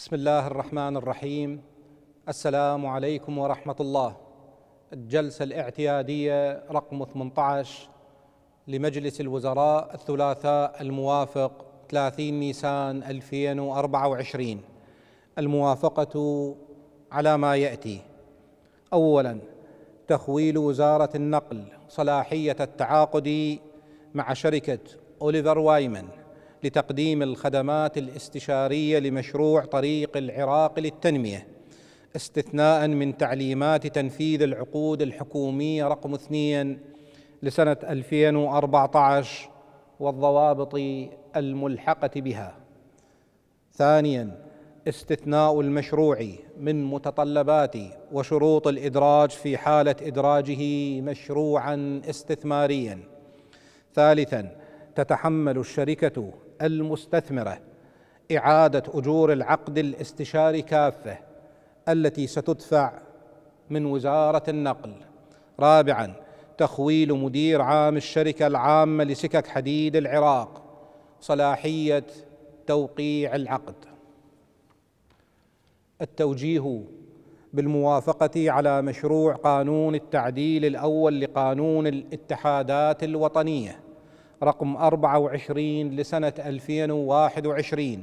بسم الله الرحمن الرحيم السلام عليكم ورحمة الله الجلسة الاعتيادية رقم 18 لمجلس الوزراء الثلاثاء الموافق 30 نيسان 2024 الموافقة على ما يأتي أولا تخويل وزارة النقل صلاحية التعاقد مع شركة أوليفر وايمن لتقديم الخدمات الاستشاريه لمشروع طريق العراق للتنميه استثناء من تعليمات تنفيذ العقود الحكوميه رقم اثنين لسنه 2014 والضوابط الملحقه بها. ثانيا استثناء المشروع من متطلبات وشروط الادراج في حاله ادراجه مشروعا استثماريا. ثالثا تتحمل الشركه المستثمره اعاده اجور العقد الاستشاري كافه التي ستدفع من وزاره النقل رابعا تخويل مدير عام الشركه العامه لسكك حديد العراق صلاحيه توقيع العقد التوجيه بالموافقه على مشروع قانون التعديل الاول لقانون الاتحادات الوطنيه رقم 24 لسنة 2021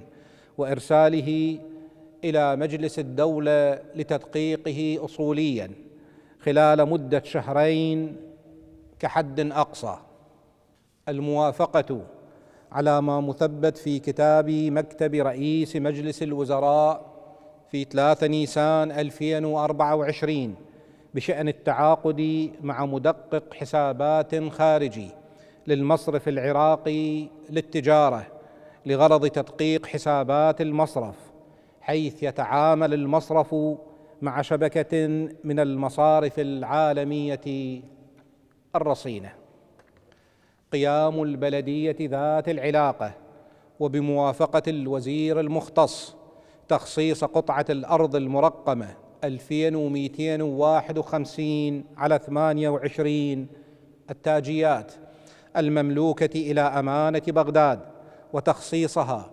وإرساله إلى مجلس الدولة لتدقيقه أصوليا خلال مدة شهرين كحد أقصى الموافقة على ما مثبت في كتاب مكتب رئيس مجلس الوزراء في 3 نيسان 2024 بشأن التعاقد مع مدقق حسابات خارجي للمصرف العراقي للتجاره لغرض تدقيق حسابات المصرف حيث يتعامل المصرف مع شبكه من المصارف العالميه الرصينه قيام البلديه ذات العلاقه وبموافقه الوزير المختص تخصيص قطعه الارض المرقمه 2251 على 28 التاجيات المملوكه الى امانه بغداد وتخصيصها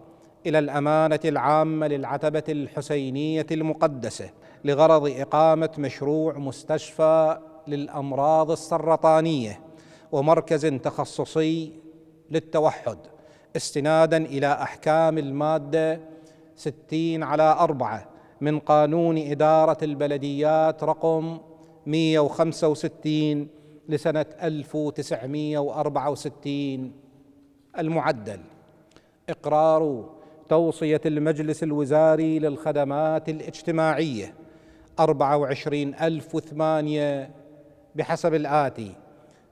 الى الامانه العامه للعتبه الحسينيه المقدسه لغرض اقامه مشروع مستشفى للامراض السرطانيه ومركز تخصصي للتوحد استنادا الى احكام الماده 60 على 4 من قانون اداره البلديات رقم 165 لسنة 1964 المعدل إقرار توصية المجلس الوزاري للخدمات الاجتماعية 24008 بحسب الآتي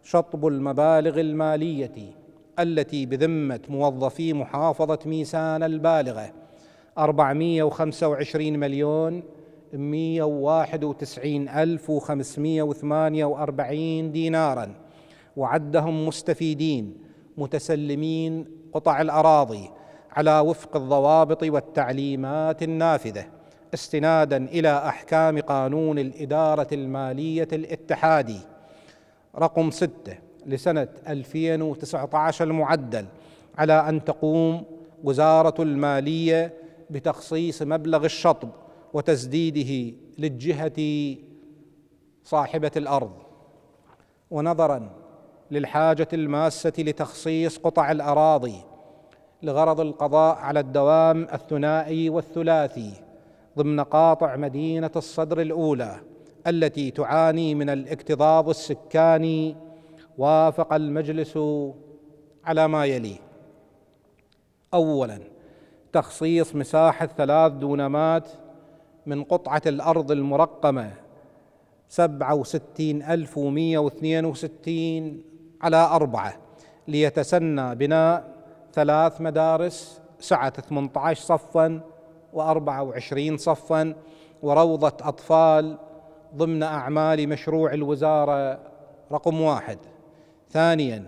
شطب المبالغ المالية التي بذمة موظفي محافظة ميسان البالغة 425 مليون 191548 دينارا وعدهم مستفيدين متسلمين قطع الأراضي على وفق الضوابط والتعليمات النافذة استنادا إلى أحكام قانون الإدارة المالية الاتحادي رقم ستة لسنة 2019 المعدل على أن تقوم وزارة المالية بتخصيص مبلغ الشطب وتسديده للجهه صاحبه الارض ونظرا للحاجه الماسه لتخصيص قطع الاراضي لغرض القضاء على الدوام الثنائي والثلاثي ضمن قاطع مدينه الصدر الاولى التي تعاني من الاكتظاظ السكاني وافق المجلس على ما يلي اولا تخصيص مساحه ثلاث دونمات من قطعة الأرض المرقمة سبعة وستين ألف ومية واثنين وستين على أربعة ليتسنى بناء ثلاث مدارس سعة 18 صفا و24 صفا وروضة أطفال ضمن أعمال مشروع الوزارة رقم واحد ثانيا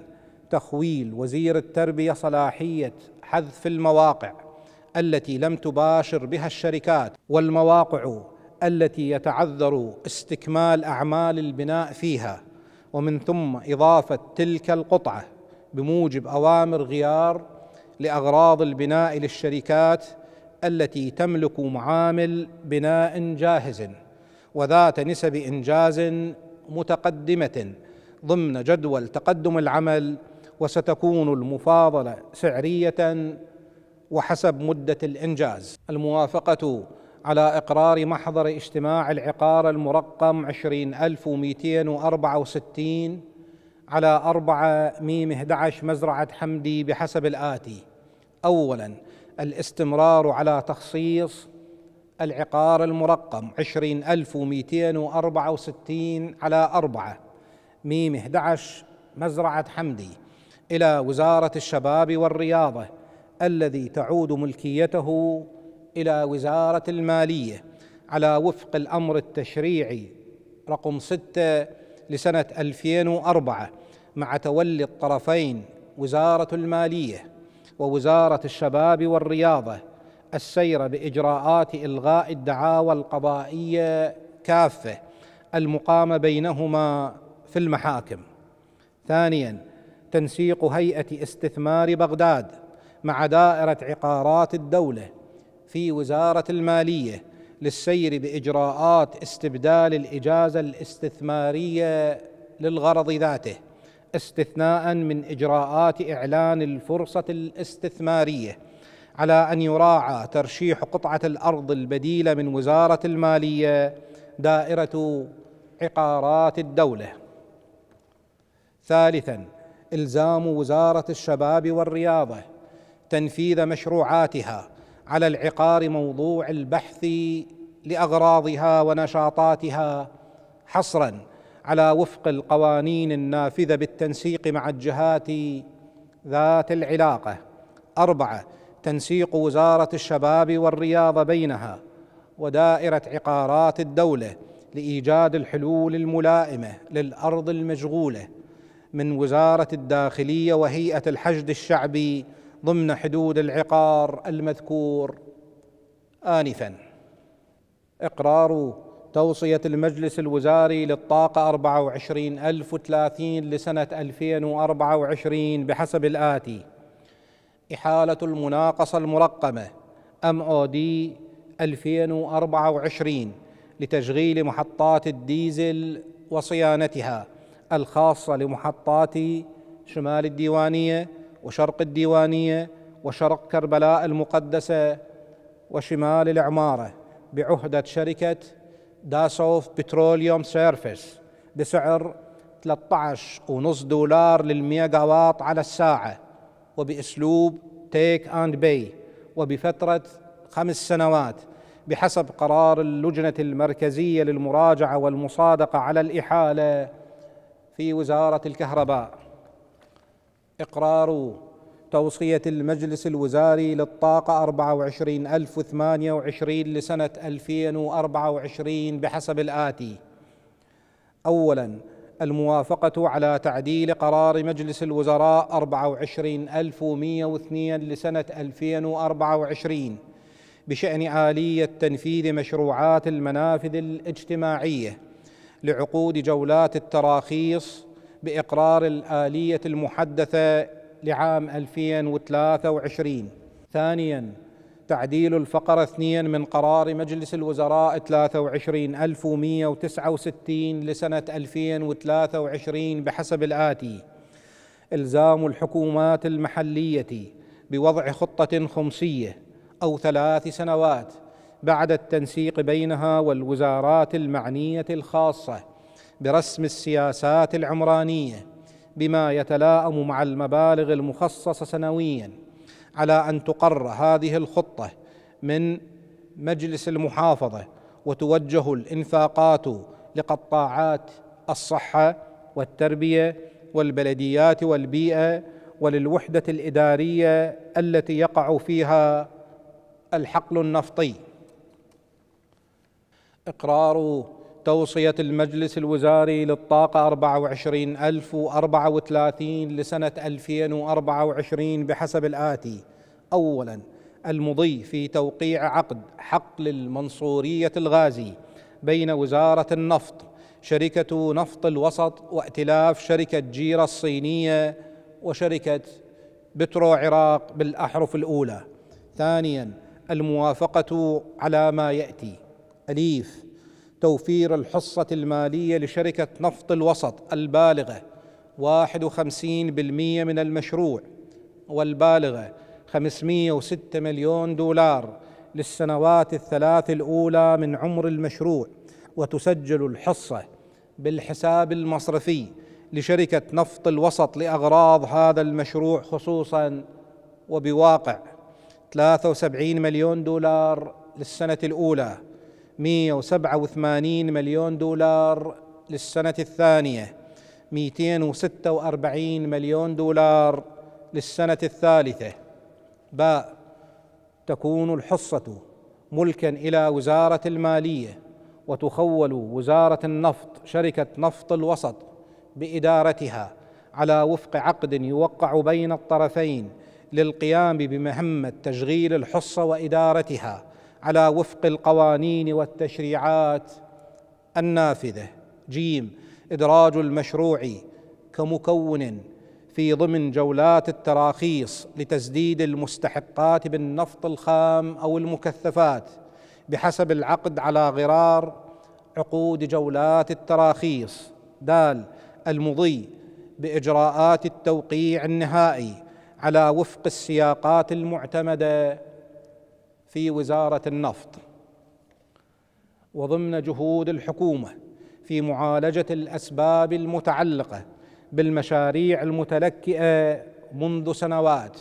تخويل وزير التربية صلاحية حذف المواقع التي لم تباشر بها الشركات والمواقع التي يتعذر استكمال اعمال البناء فيها ومن ثم اضافه تلك القطعه بموجب اوامر غيار لاغراض البناء للشركات التي تملك معامل بناء جاهز وذات نسب انجاز متقدمه ضمن جدول تقدم العمل وستكون المفاضله سعريه وحسب مدة الإنجاز الموافقة على إقرار محضر اجتماع العقار المرقم 20264 على 4 ميم 11 مزرعة حمدي بحسب الآتي أولا الاستمرار على تخصيص العقار المرقم 20264 على 4 ميم 11 مزرعة حمدي إلى وزارة الشباب والرياضة الذي تعود ملكيته الى وزاره الماليه على وفق الامر التشريعي رقم 6 لسنه 2004 مع تولي الطرفين وزاره الماليه ووزاره الشباب والرياضه السير باجراءات الغاء الدعاوى القضائيه كافه المقام بينهما في المحاكم ثانيا تنسيق هيئه استثمار بغداد مع دائره عقارات الدوله في وزاره الماليه للسير باجراءات استبدال الاجازه الاستثماريه للغرض ذاته استثناء من اجراءات اعلان الفرصه الاستثماريه على ان يراعى ترشيح قطعه الارض البديله من وزاره الماليه دائره عقارات الدوله ثالثا الزام وزاره الشباب والرياضه تنفيذ مشروعاتها على العقار موضوع البحث لاغراضها ونشاطاتها حصرا على وفق القوانين النافذه بالتنسيق مع الجهات ذات العلاقه اربعه تنسيق وزاره الشباب والرياضه بينها ودائره عقارات الدوله لايجاد الحلول الملائمه للارض المشغوله من وزاره الداخليه وهيئه الحشد الشعبي ضمن حدود العقار المذكور آنفا إقرار توصية المجلس الوزاري للطاقة 24030 لسنة 2024 بحسب الآتي إحالة المناقصة المرقمة MOD 2024 لتشغيل محطات الديزل وصيانتها الخاصة لمحطات شمال الديوانية وشرق الديوانيه وشرق كربلاء المقدسه وشمال العماره بعهده شركه داسوف بتروليوم سيرفيس بسعر 13.5 دولار للميجا واط على الساعه وباسلوب تيك اند باي وبفتره خمس سنوات بحسب قرار اللجنه المركزيه للمراجعه والمصادقه على الاحاله في وزاره الكهرباء إقرار توصية المجلس الوزاري للطاقة 24028 لسنة 2024 بحسب الآتي أولاً الموافقة على تعديل قرار مجلس الوزراء 24102 لسنة 2024 بشأن آلية تنفيذ مشروعات المنافذ الاجتماعية لعقود جولات التراخيص بإقرار الآلية المحدثة لعام 2023 ثانياً تعديل الفقرة 2 من قرار مجلس الوزراء 23169 لسنة 2023 بحسب الآتي إلزام الحكومات المحلية بوضع خطة خمسية أو ثلاث سنوات بعد التنسيق بينها والوزارات المعنية الخاصة برسم السياسات العمرانيه بما يتلائم مع المبالغ المخصصه سنويا على ان تقر هذه الخطه من مجلس المحافظه وتوجه الانفاقات لقطاعات الصحه والتربيه والبلديات والبيئه وللوحده الاداريه التي يقع فيها الحقل النفطي اقرار توصية المجلس الوزاري للطاقة 24034 لسنة 2024 بحسب الآتي أولا المضي في توقيع عقد حقل المنصورية الغازي بين وزارة النفط شركة نفط الوسط وائتلاف شركة جيرة الصينية وشركة بترو عراق بالأحرف الأولى ثانيا الموافقة على ما يأتي أليف توفير الحصة المالية لشركة نفط الوسط البالغة 51% من المشروع والبالغة 506 مليون دولار للسنوات الثلاث الأولى من عمر المشروع وتسجل الحصة بالحساب المصرفي لشركة نفط الوسط لأغراض هذا المشروع خصوصا وبواقع 73 مليون دولار للسنة الأولى 187 مليون دولار للسنة الثانية 246 مليون دولار للسنة الثالثة باء تكون الحصة ملكا إلى وزارة المالية وتخول وزارة النفط شركة نفط الوسط بإدارتها على وفق عقد يوقع بين الطرفين للقيام بمهمة تشغيل الحصة وإدارتها على وفق القوانين والتشريعات النافذه جيم ادراج المشروع كمكون في ضمن جولات التراخيص لتسديد المستحقات بالنفط الخام او المكثفات بحسب العقد على غرار عقود جولات التراخيص دال المضي باجراءات التوقيع النهائي على وفق السياقات المعتمده في وزاره النفط وضمن جهود الحكومه في معالجه الاسباب المتعلقه بالمشاريع المتلكئه منذ سنوات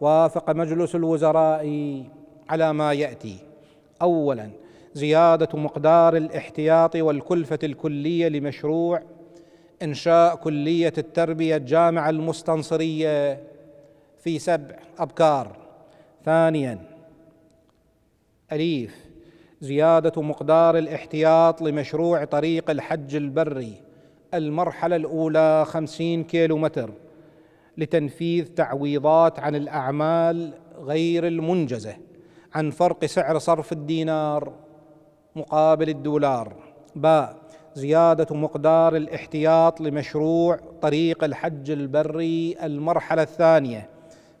وافق مجلس الوزراء على ما ياتي اولا زياده مقدار الاحتياط والكلفه الكليه لمشروع انشاء كليه التربيه الجامعه المستنصريه في سبع ابكار ثانيا أليف زيادة مقدار الاحتياط لمشروع طريق الحج البري المرحلة الأولى خمسين كيلو متر لتنفيذ تعويضات عن الأعمال غير المنجزة عن فرق سعر صرف الدينار مقابل الدولار باء زيادة مقدار الاحتياط لمشروع طريق الحج البري المرحلة الثانية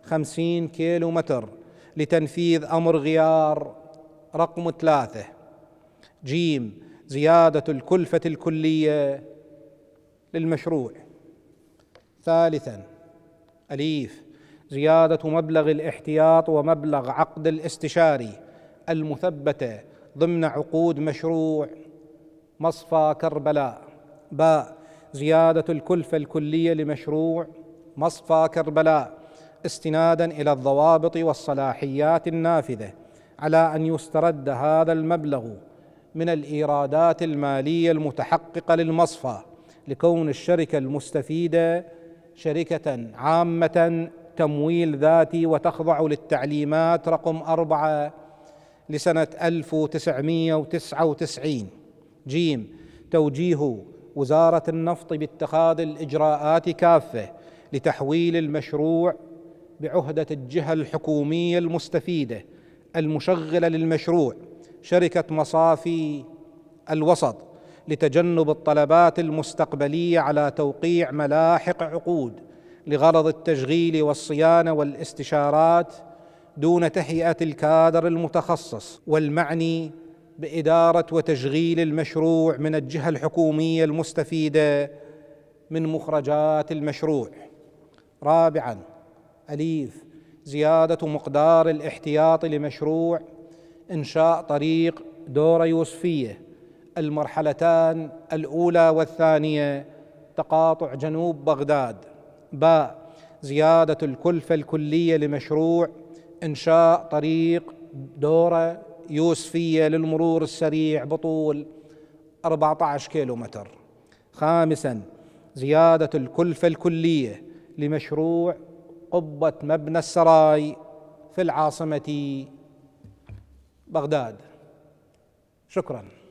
خمسين كيلو متر لتنفيذ أمر غيار رقم ثلاثة جيم زيادة الكلفة الكلية للمشروع ثالثا أليف زيادة مبلغ الاحتياط ومبلغ عقد الاستشاري المثبتة ضمن عقود مشروع مصفى كربلاء باء زيادة الكلفة الكلية لمشروع مصفى كربلاء استنادا إلى الضوابط والصلاحيات النافذة على ان يسترد هذا المبلغ من الايرادات الماليه المتحققه للمصفى لكون الشركه المستفيده شركه عامه تمويل ذاتي وتخضع للتعليمات رقم أربعة لسنة 1999 جيم توجيه وزارة النفط باتخاذ الإجراءات كافة لتحويل المشروع بعهدة الجهة الحكومية المستفيدة المشغله للمشروع شركه مصافي الوسط لتجنب الطلبات المستقبليه على توقيع ملاحق عقود لغرض التشغيل والصيانه والاستشارات دون تهيئه الكادر المتخصص والمعني باداره وتشغيل المشروع من الجهه الحكوميه المستفيده من مخرجات المشروع رابعا اليف زيادة مقدار الاحتياط لمشروع إنشاء طريق دورة يوسفية المرحلتان الأولى والثانية تقاطع جنوب بغداد باء زيادة الكلفة الكلية لمشروع إنشاء طريق دورة يوسفية للمرور السريع بطول 14 كيلومتر خامسا زيادة الكلفة الكلية لمشروع قبة مبنى السراي في العاصمة بغداد شكراً